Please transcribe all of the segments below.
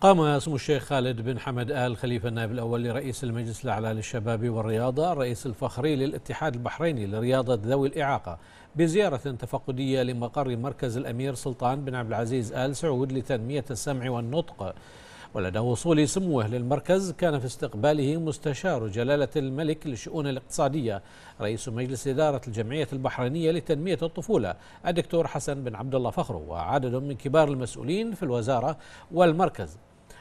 قام سمو الشيخ خالد بن حمد آل خليفة النائب الأول لرئيس المجلس الأعلى للشباب والرياضة الرئيس الفخري للاتحاد البحريني لرياضة ذوي الإعاقة بزيارة تفقدية لمقر مركز الأمير سلطان بن عبد العزيز آل سعود لتنمية السمع والنطق ولدى وصول سموه للمركز كان في استقباله مستشار جلالة الملك للشؤون الاقتصادية رئيس مجلس إدارة الجمعية البحرينية لتنمية الطفولة الدكتور حسن بن عبد الله فخرو وعدد من كبار المسؤولين في الوزارة والمركز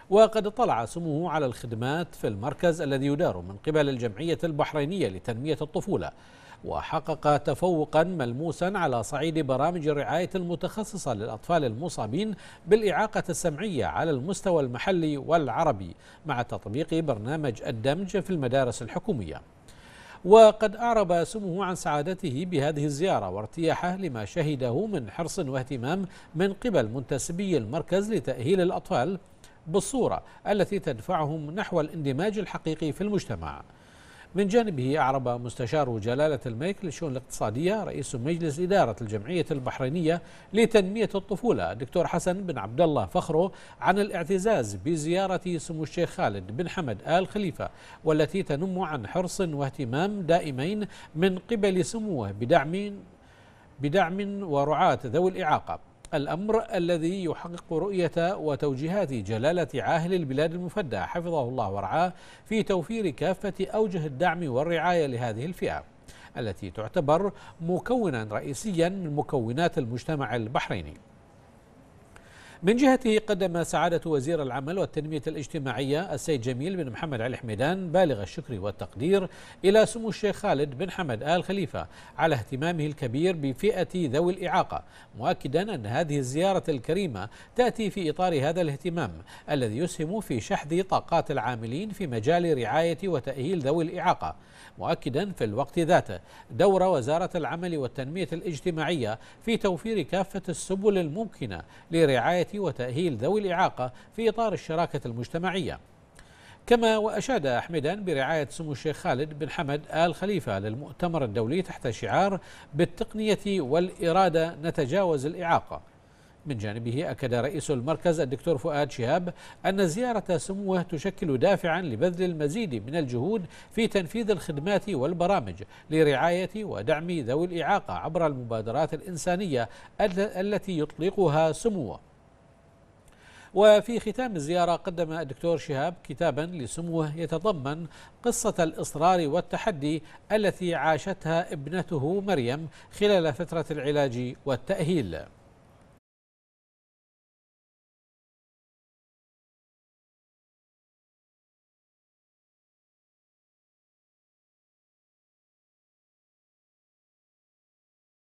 وقد اطلع سموه على الخدمات في المركز الذي يدار من قبل الجمعية البحرينية لتنمية الطفولة وحقق تفوقا ملموسا على صعيد برامج الرعاية المتخصصة للأطفال المصابين بالإعاقة السمعية على المستوى المحلي والعربي مع تطبيق برنامج الدمج في المدارس الحكومية وقد أعرب سمه عن سعادته بهذه الزيارة وارتياحه لما شهده من حرص واهتمام من قبل منتسبي المركز لتأهيل الأطفال بالصورة التي تدفعهم نحو الاندماج الحقيقي في المجتمع من جانبه أعرب مستشار جلالة الملك للشؤون الاقتصادية رئيس مجلس إدارة الجمعية البحرينية لتنمية الطفولة دكتور حسن بن عبد الله فخرو عن الاعتزاز بزيارة سمو الشيخ خالد بن حمد آل خليفة والتي تنم عن حرص واهتمام دائمين من قبل سموه بدعم بدعم ورعاة ذوي الإعاقة الأمر الذي يحقق رؤية وتوجيهات جلالة عاهل البلاد المفدى حفظه الله ورعاه في توفير كافة أوجه الدعم والرعاية لهذه الفئة التي تعتبر مكونا رئيسيا من مكونات المجتمع البحريني من جهته قدم سعادة وزير العمل والتنمية الاجتماعية السيد جميل بن محمد علي حميدان بالغ الشكر والتقدير إلى سمو الشيخ خالد بن حمد آل خليفة على اهتمامه الكبير بفئة ذوي الإعاقة مؤكدا أن هذه الزيارة الكريمة تأتي في إطار هذا الاهتمام الذي يسهم في شحذ طاقات العاملين في مجال رعاية وتأهيل ذوي الإعاقة مؤكدا في الوقت ذاته دور وزارة العمل والتنمية الاجتماعية في توفير كافة السبل الممكنة لرعاية وتأهيل ذوي الإعاقة في إطار الشراكة المجتمعية كما وأشاد أحمدا برعاية سمو الشيخ خالد بن حمد آل خليفة للمؤتمر الدولي تحت شعار بالتقنية والإرادة نتجاوز الإعاقة من جانبه أكد رئيس المركز الدكتور فؤاد شهاب أن زيارة سموه تشكل دافعا لبذل المزيد من الجهود في تنفيذ الخدمات والبرامج لرعاية ودعم ذوي الإعاقة عبر المبادرات الإنسانية التي يطلقها سموه وفي ختام الزيارة قدم الدكتور شهاب كتابا لسموه يتضمن قصة الإصرار والتحدي التي عاشتها ابنته مريم خلال فترة العلاج والتأهيل